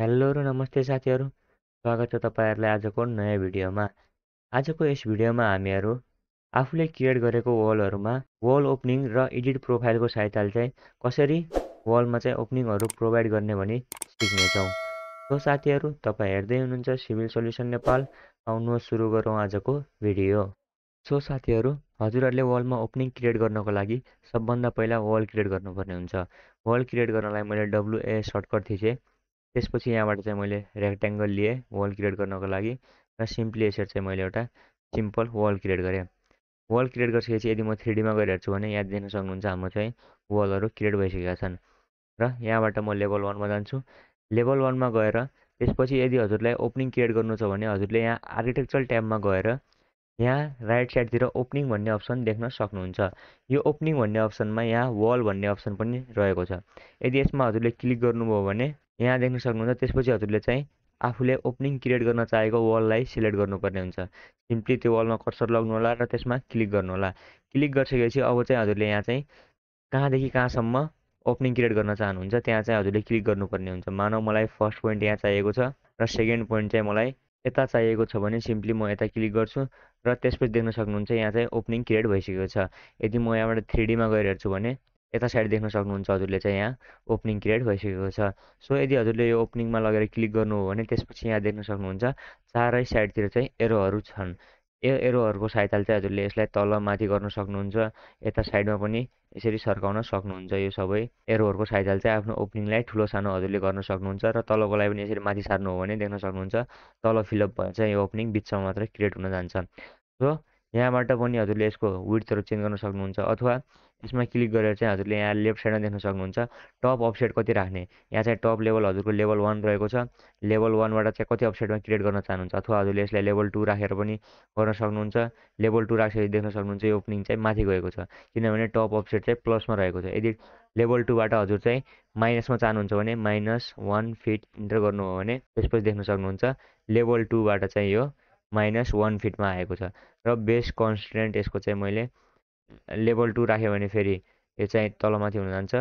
hello र नमस्ते साथीहरू स्वागत छ तपाईँहरूलाई आजको नयाँ भिडियोमा आजको यस भिडियोमा हामीहरू आफूले क्रिएट गरेको वालहरूमा वाल ओपनिङ र एडिट प्रोफाइलको सहायताले चाहिँ कसरी वालमा चाहिँ ओपनिङहरू प्रोभाइड गर्ने भनी सिक्नेछौँ सो साथीहरू तपाईँ हेर्दै हुनुहुन्छ सिभिल सोल्युसन नेपाल आउनुहोस् सुरु गरौँ आजको भिडियो सो साथीहरू हजुरहरूले वालमा ओपनिङ क्रिएट गर्नको लागि सबभन्दा पहिला वाल क्रिएट गर्नुपर्ने हुन्छ वाल क्रिएट गर्नलाई मैले डब्लुए सर्टकट थिचेँ त्यसपछि यहाँबाट चाहिँ मैले रेक्ट्याङ्गल लिएँ वाल क्रिएट गर्नको लागि र सिम्पली यसरी चाहिँ मैले एउटा सिम्पल वाल क्रिएट गरेँ वाल क्रिएट गरिसकेपछि यदि म थ्री डीमा गएर हेर्छु भने यहाँ देख्न सक्नुहुन्छ हाम्रो चाहिँ वालहरू क्रिएट भइसकेका छन् र यहाँबाट म लेभल वानमा जान्छु लेभल वानमा गएर त्यसपछि यदि हजुरलाई ओपनिङ क्रिएट गर्नु छ भने हजुरले यहाँ आर्किटेक्चरल ट्याबमा गएर यहाँ राइट साइडतिर ओपनिङ भन्ने अप्सन देख्न सक्नुहुन्छ यो ओपनिङ भन्ने अप्सनमा यहाँ वाल भन्ने अप्सन पनि रहेको छ यदि यसमा हजुरले क्लिक गर्नुभयो भने यहाँ देख्न सक्नुहुन्छ त्यसपछि हजुरले चाहिँ आफूले ओपनिङ क्रिएट गर्न चाहेको वाललाई सिलेक्ट गर्नुपर्ने हुन्छ सिम्पली त्यो वालमा कर्सर लग्नुहोला र त्यसमा क्लिक गर्नुहोला क्लिक गरिसकेपछि अब चाहिँ हजुरले यहाँ चाहिँ कहाँदेखि कहाँसम्म ओपनिङ क्रिएट गर्न चाहनुहुन्छ त्यहाँ चाहिँ हजुरले क्लिक गर्नुपर्ने हुन्छ मानव मलाई फर्स्ट पोइन्ट यहाँ चाहिएको छ र सेकेन्ड पोइन्ट चाहिँ मलाई यता चाहिएको छ भने सिम्पली म यता क्लिक गर्छु र त्यसपछि देख्न सक्नुहुन्छ यहाँ चाहिँ ओपनिङ क्रिएट भइसकेको छ यदि म यहाँबाट थ्री डीमा गएर हेर्छु भने यता साइड देख्न सक्नुहुन्छ हजुरले चाहिँ यहाँ ओपनिङ क्रिएट भइसकेको छ सो यदि हजुरले यो ओपनिङमा लगेर क्लिक गर्नु हो भने त्यसपछि यहाँ देख्न सक्नुहुन्छ चारै साइडतिर चाहिँ एरोहरू छन् यो एरोहरूको सहायताले चाहिँ हजुरले यसलाई तल माथि गर्न सक्नुहुन्छ यता साइडमा पनि यसरी सर्काउन सक्नुहुन्छ यो सबै एरोहरूको सहायताले चाहिँ आफ्नो ओपनिङलाई ठुलो सानो हजुरले गर्न सक्नुहुन्छ र तलको लागि पनि यसरी माथि सार्नु हो भने देख्न सक्नुहुन्छ तल फिलअप भएर चाहिँ यो ओपनिङ बिचमा मात्रै क्रिएट हुन जान्छ सो यहाँबाट पनि हजुरले यसको विड्थहरू चेन्ज गर्न सक्नुहुन्छ अथवा यसमा क्लिक गरेर चाहिँ हजुरले यहाँ लेफ्ट साइडमा देख्न सक्नुहुन्छ टप अपसेट कति राख्ने यहाँ चाहिँ टप लेभल हजुरको लेभल वान रहेको छ लेभल वानबाट चाहिँ कति अपसेटमा क्रिएट गर्न चाहनुहुन्छ अथवा हजुरले यसलाई लेभल टू राखेर पनि गर्न सक्नुहुन्छ लेभल टू राखेर देख्न सक्नुहुन्छ यो ओपनिङ चाहिँ माथि गएको छ किनभने टप अपसेट चाहिँ प्लसमा रहेको छ यदि लेभल टूबाट हजुर चाहिँ माइनसमा चाहनुहुन्छ भने माइनस वान फिट इन्टर गर्नुभयो भने त्यसपछि देख्न सक्नुहुन्छ लेभल टूबाट चाहिँ यो माइनस वान फिटमा आएको छ र बेस कन्सटेन्ट यसको चाहिँ मैले लेभल टू राखेँ भने फेरि यो चाहिँ तलमाथि हुन जान्छ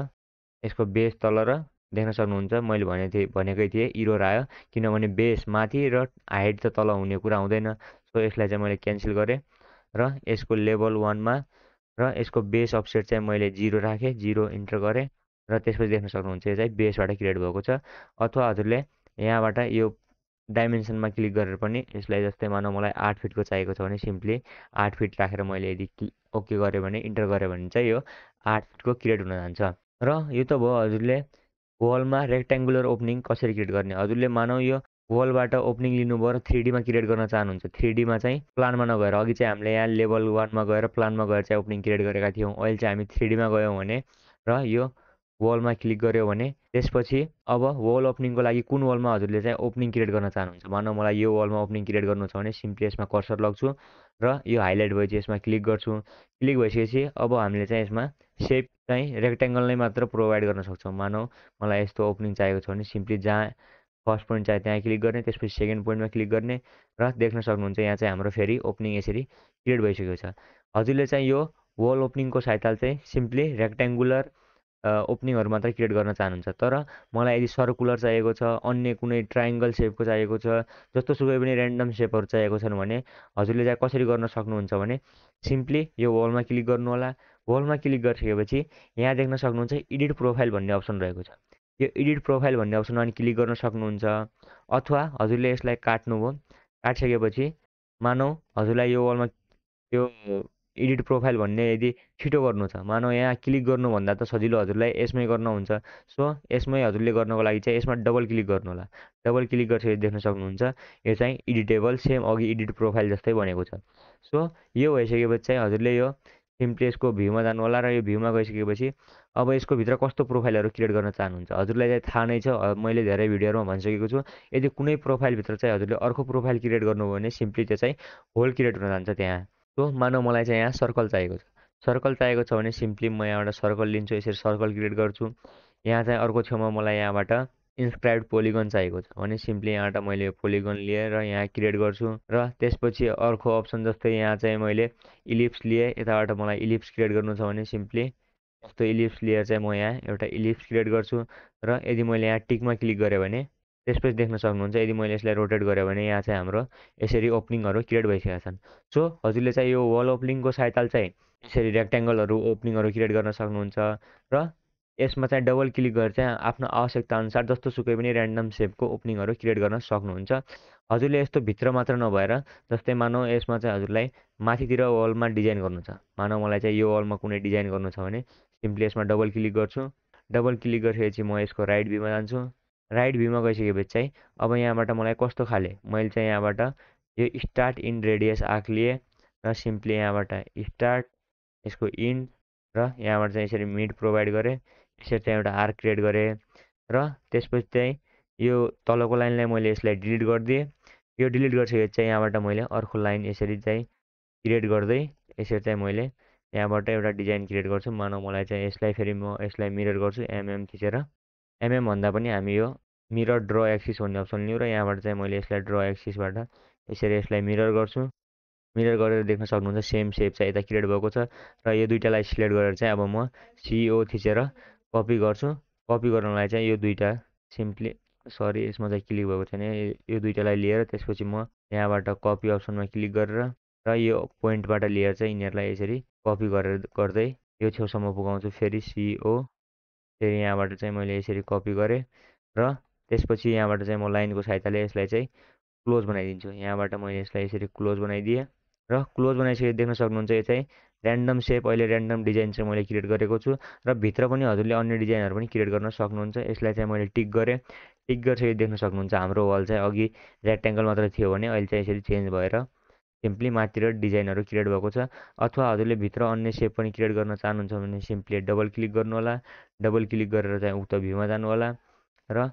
यसको बेस तल र देख्न सक्नुहुन्छ मैले भने थिएँ भनेकै थिएँ इरोर आयो किनभने बेस माथि र हाइट त तल हुने कुरा हुँदैन सो यसलाई चाहिँ मैले क्यान्सल गरेँ र यसको लेभल वानमा र यसको बेस अपसेट चाहिँ मैले जिरो राखेँ जिरो इन्टर गरेँ र त्यसपछि देख्न सक्नुहुन्छ यो चाहिँ बेसबाट क्रिएट भएको छ अथवा हजुरले यहाँबाट यो डाइमेन्सनमा क्लिक गरेर पनि यसलाई जस्तै मानौँ मलाई आठ फिटको चाहिएको छ भने सिम्पली आठ फिट राखेर मैले यदि ओके गरेँ भने इन्टर गरेँ भने चाहिँ यो आठ फिटको क्रिएट हुन जान्छ र यो त भयो हजुरले वालमा रेक्ट्याङ्गुलर ओपनिङ कसरी क्रिएट गर्ने हजुरले मानौँ यो वालबाट ओपनिङ लिनुभयो र थ्री डीमा क्रिएट गर्न चाहनुहुन्छ थ्री डीमा चाहिँ प्लानमा नगएर अघि चाहिँ हामीले यहाँ लेभल वानमा गएर प्लानमा गएर चाहिँ ओपनिङ क्रिएट गरेका थियौँ अहिले चाहिँ हामी थ्री डीमा गयौँ भने र यो वालमा क्लिक गऱ्यो भने त्यसपछि अब वाल ओपनिङको लागि कुन वालमा हजुरले चाहिँ ओपनिङ क्रिएट गर्न चाहनुहुन्छ मानव मलाई यो वालमा ओपनिङ क्रिएट गर्नु छ भने सिम्पली यसमा कर्सर लग्छु र यो हाइलाइट भएपछि यसमा क्लिक गर्छु क्लिक भइसकेपछि अब हामीले चाहिँ यसमा सेप चाहिँ रेक्ट्याङ्गल नै मात्र प्रोभाइड गर्न सक्छौँ मानव मलाई यस्तो ओपनिङ चाहिएको छ भने सिम्पली जहाँ फर्स्ट पोइन्ट चाहियो त्यहाँ क्लिक गर्ने त्यसपछि सेकेन्ड पोइन्टमा क्लिक गर्ने र देख्न सक्नुहुन्छ यहाँ चाहिँ हाम्रो फेरि ओपनिङ यसरी क्रिएट भइसकेको छ हजुरले चाहिँ यो वाल ओपनिङको सहायताले चाहिँ सिम्पली रेक्ट्याङ्गुलर ओपनिङहरू मात्रै क्रिएट गर्न चाहनुहुन्छ तर मलाई यदि सर्कुलर चाहिएको छ अन्य कुनै ट्राइङ्गल सेपको चाहिएको छ जस्तो सुकै पनि ऱ्यान्डम सेपहरू चाहिएको छन् भने हजुरले चाहिँ कसरी गर्न सक्नुहुन्छ भने सिम्पली यो वालमा क्लिक गर्नु होला वालमा क्लिक गरिसकेपछि यहाँ देख्न सक्नुहुन्छ इडिट प्रोफाइल भन्ने अप्सन रहेको छ यो इडिट प्रोफाइल भन्ने अप्सनमा अनि क्लिक गर्न सक्नुहुन्छ अथवा हजुरले यसलाई काट्नुभयो काटिसकेपछि मानौ हजुरलाई यो वालमा यो एडिट प्रोफाइल भन्ने यदि छिटो गर्नु छ मानव यहाँ क्लिक गर्नुभन्दा त सजिलो हजुरलाई यसमै गर्न हुन्छ सो यसमै हजुरले गर्नको लागि चाहिँ यसमा डबल क्लिक गर्नु होला डबल क्लिक गरेर देख्न सक्नुहुन्छ यो चाहिँ एडिटेबल सेम अघि एडिट प्रोफाइल जस्तै बनेको छ सो यो भइसकेपछि चाहिँ हजुरले यो सिम्पली यसको भ्यूमा जानु होला र यो भ्यूमा गइसकेपछि अब यसको भित्र कस्तो प्रोफाइलहरू क्रिएट गर्न चाहनुहुन्छ हजुरलाई चाहिँ थाहा नै छ मैले धेरै भिडियोहरूमा भनिसकेको छु यदि कुनै प्रोफाइलभित्र चाहिँ हजुरले अर्को प्रोफाइल क्रिएट गर्नुभयो भने सिम्पली त्यो चाहिँ होल क्रिएट हुन जान्छ त्यहाँ हो मानव मलाई चाहिँ यहाँ सर्कल चाहिएको छ सर्कल चाहिएको छ भने सिम्पली म यहाँबाट सर्कल लिन्छु यसरी सर्कल क्रिएट गर्छु यहाँ चाहिँ अर्को छेउमा मलाई यहाँबाट इन्सक्राइब पोलिगन चाहिएको छ भने सिम्पली यहाँबाट मैले पोलिगन लिएर यहाँ क्रिएट गर्छु र त्यसपछि अर्को अप्सन जस्तै यहाँ चाहिँ मैले इलिप्स लिएँ यताबाट मलाई इलिप्स क्रिएट गर्नु छ भने सिम्पली यस्तो इलिप्स लिएर चाहिँ म यहाँ एउटा इलिप्स क्रिएट गर्छु र यदि मैले यहाँ टिकमा क्लिक गरेँ भने त्यसपछि देख्न सक्नुहुन्छ यदि मैले यसलाई रोटेट गरेँ भने यहाँ चाहिँ हाम्रो यसरी ओपनिङहरू क्रिएट भइसकेका छन् सो हजुरले चाहिँ यो वाल ओपनिङको सहायताले चाहिँ यसरी रेक्ट्याङ्गलहरू ओपनिङहरू क्रिएट गर्न सक्नुहुन्छ र यसमा चाहिँ डबल क्लिक गरेर चाहिँ आफ्नो आवश्यकता अनुसार जस्तो सुकै पनि ऱ्यान्डम सेपको ओपनिङहरू क्रिएट गर्न सक्नुहुन्छ हजुरले यस्तो भित्र मात्र नभएर जस्तै मानौ यसमा चाहिँ हजुरलाई माथितिर वालमा डिजाइन गर्नु छ मानौ मलाई चाहिँ यो वालमा कुनै डिजाइन गर्नु छ भने सिम्पली यसमा डबल क्लिक गर्छु डबल क्लिक गरिसकेपछि म यसको राइट भ्यूमा जान्छु राइट भ्यूमा गइसकेपछि चाहिँ अब यहाँबाट मलाई कस्तो खाले मैले चाहिँ यहाँबाट यो स्टार्ट इन रेडियस आर्क लिएँ र सिम्पली यहाँबाट स्टार्ट यसको इन र यहाँबाट चाहिँ यसरी मिड प्रोभाइड गरेँ यसरी चाहिँ एउटा आर्क क्रिएट गरेँ र त्यसपछि चाहिँ यो तलको लाइनलाई मैले यसलाई डिलिट गरिदिएँ यो डिलिट गरिसकेपछि चाहिँ यहाँबाट मैले अर्को लाइन यसरी चाहिँ क्रिएट गर्दै यसरी चाहिँ मैले यहाँबाट एउटा डिजाइन क्रिएट गर्छु मानव मलाई चाहिँ यसलाई फेरि म यसलाई मिरर गर्छु एमएम थिचेर एमएम भन्दा पनि हामी यो मिरर ड्र एक्सिस भन्ने अप्सन लियौँ र यहाँबाट चाहिँ मैले यसलाई ड्र एक्सिसबाट यसरी यसलाई मिरर गर्छु मिरर गरेर देख्न सक्नुहुन्छ सेम सेप चाहिँ यता क्रिएट भएको छ र यो दुइटालाई सिलेक्ट गरेर चाहिँ अब म सिओ थिचेर कपी गर्छु कपी गर्नलाई चाहिँ यो दुइटा सिम्पली सरी यसमा चाहिँ क्लिक भएको छैन यो दुइटालाई लिएर त्यसपछि म यहाँबाट कपी अप्सनमा क्लिक गरेर र यो पोइन्टबाट लिएर चाहिँ यिनीहरूलाई यसरी कपी गरेर गर्दै यो छेउसम्म पुगाउँछु फेरि सिओ फेरि यहाँबाट चाहिँ मैले यसरी कपी गरेँ र त्यसपछि यहाँबाट चाहिँ म लाइनको सहायताले यसलाई चाहिँ क्लोज बनाइदिन्छु यहाँबाट मैले यसलाई यसरी क्लोज बनाइदिएँ र क्लोज बनाइसकेपछि देख्न सक्नुहुन्छ यो चाहिँ ऱ्यान्डम सेप अहिले ऱ्यान्डम डिजाइन चाहिँ मैले क्रिएट गरेको छु र भित्र पनि हजुरले अन्य डिजाइनहरू पनि क्रिएट गर्न सक्नुहुन्छ यसलाई चाहिँ मैले टिक गरेँ टिक गरिसकेपछि देख्न सक्नुहुन्छ हाम्रो वाल चाहिँ अघि रेक्ट्याङ्गल मात्र थियो भने अहिले चाहिँ यसरी चेन्ज भएर सिम्पली माथितिर डिजाइनहरू क्रिएट भएको छ अथवा हजुरले भित्र अन्य सेप पनि क्रिएट गर्न चाहनुहुन्छ भने सिम्पली डबल क्लिक गर्नुहोला डबल क्लिक गरेर चाहिँ उक्त भ्यूमा जानुहोला र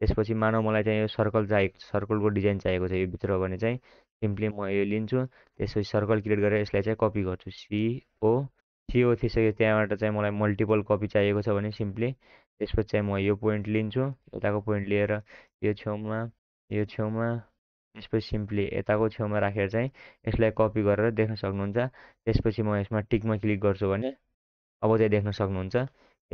त्यसपछि मानव मलाई चाहिँ यो सर्कल चाहिएको सर्कलको डिजाइन चाहिएको छ यो भित्र भने चाहिँ सिम्पली म यो लिन्छु त्यसपछि सर्कल क्रिएट गरेर यसलाई चाहिँ कपी गर्छु सिओ सिओ थिइसक्यो त्यहाँबाट चाहिँ मलाई मल्टिपल कपी चाहिएको छ भने सिम्पली त्यसपछि चाहिँ म यो पोइन्ट लिन्छु यताको पोइन्ट लिएर यो छेउमा यो छेउमा त्यसपछि सिम्पली यताको छेउमा राखेर चाहिँ यसलाई कपी गरेर देख्न सक्नुहुन्छ त्यसपछि म यसमा टिकमा क्लिक गर्छु भने अब चाहिँ देख्न सक्नुहुन्छ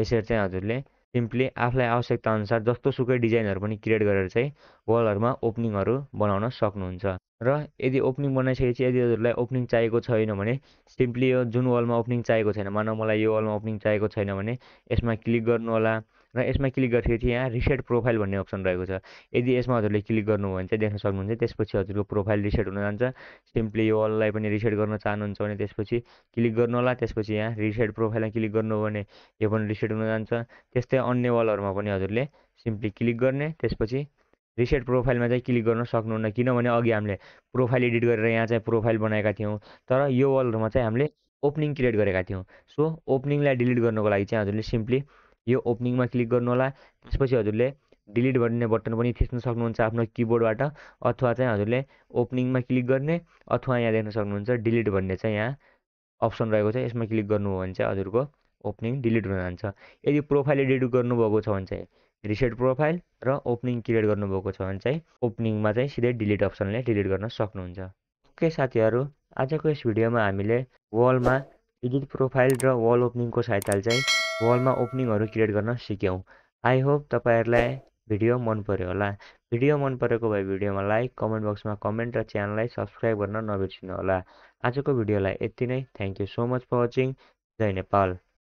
यसरी चाहिँ हजुरले सिम्पली आफूलाई आवश्यकता अनुसार जस्तो सुकै डिजाइनहरू पनि क्रिएट गरेर चाहिँ वालहरूमा ओपनिङहरू बनाउन सक्नुहुन्छ र यदि ओपनिङ बनाइसकेपछि यदि हजुरलाई ओपनिङ चाहिएको छैन भने सिम्पली यो जुन वालमा ओपनिङ चाहिएको छैन मानव मलाई यो वालमा ओपनिङ चाहिएको छैन भने यसमा क्लिक गर्नु होला र यसमा क्लिक गर्दाखेरि यहाँ रिसेट प्रोफाइल भन्ने अप्सन रहेको छ यदि यसमा हजुरले क्लिक गर्नुभयो भने चाहिँ देख्न सक्नुहुन्छ त्यसपछि हजुरको प्रोफाइल रिसेट हुन जान्छ सिम्पली यो अललाई पनि रिसेट गर्न चाहनुहुन्छ भने त्यसपछि क्लिक गर्नु होला त्यसपछि यहाँ रिसेट प्रोफाइलमा क्लिक गर्नुभयो भने यो पनि रिसेट हुन जान्छ त्यस्तै अन्य वालहरूमा पनि हजुरले सिम्पली क्लिक गर्ने त्यसपछि रिसेट प्रोफाइलमा चाहिँ क्लिक गर्न सक्नुहुन्न किनभने अघि हामीले प्रोफाइल एडिट गरेर यहाँ चाहिँ प्रोफाइल बनाएका थियौँ तर यो वालहरूमा चाहिँ हामीले ओपनिङ क्रिएट गरेका थियौँ सो ओपनिङलाई डिलिट गर्नुको लागि चाहिँ हजुरले सिम्पली यो ओपनिङमा क्लिक गर्नुहोला त्यसपछि हजुरले डिलिट भन्ने बटन पनि थिच्न सक्नुहुन्छ आफ्नो किबोर्डबाट अथवा चाहिँ हजुरले ओपनिङमा क्लिक गर्ने अथवा यहाँ देख्न सक्नुहुन्छ डिलिट भन्ने चाहिँ यहाँ अप्सन रहेको छ यसमा क्लिक गर्नुभयो भने चाहिँ हजुरको ओपनिङ डिलिट हुन जान्छ यदि प्रोफाइल एडिट गर्नुभएको छ भने चाहिँ रिसेट प्रोफाइल र ओपनिङ क्रिएट गर्नुभएको छ भने चाहिँ ओपनिङमा चाहिँ सिधै डिलिट अप्सनले डिलिट गर्न सक्नुहुन्छ ओके साथीहरू आजको यस भिडियोमा हामीले वालमा एडिट प्रोफाइल र वाल ओपनिङको सहायताले चाहिँ वालमा ओपनिङहरू क्रिएट गर्न सिक्यौँ आई होप तपाईँहरूलाई भिडियो मन पऱ्यो होला भिडियो मन परेको भए भिडियोमा लाइक कमेन्ट बक्समा कमेन्ट र च्यानललाई सब्सक्राइब गर्न नबिर्सिनु होला आजको भिडियोलाई यति नै thank you so much for watching जय नेपाल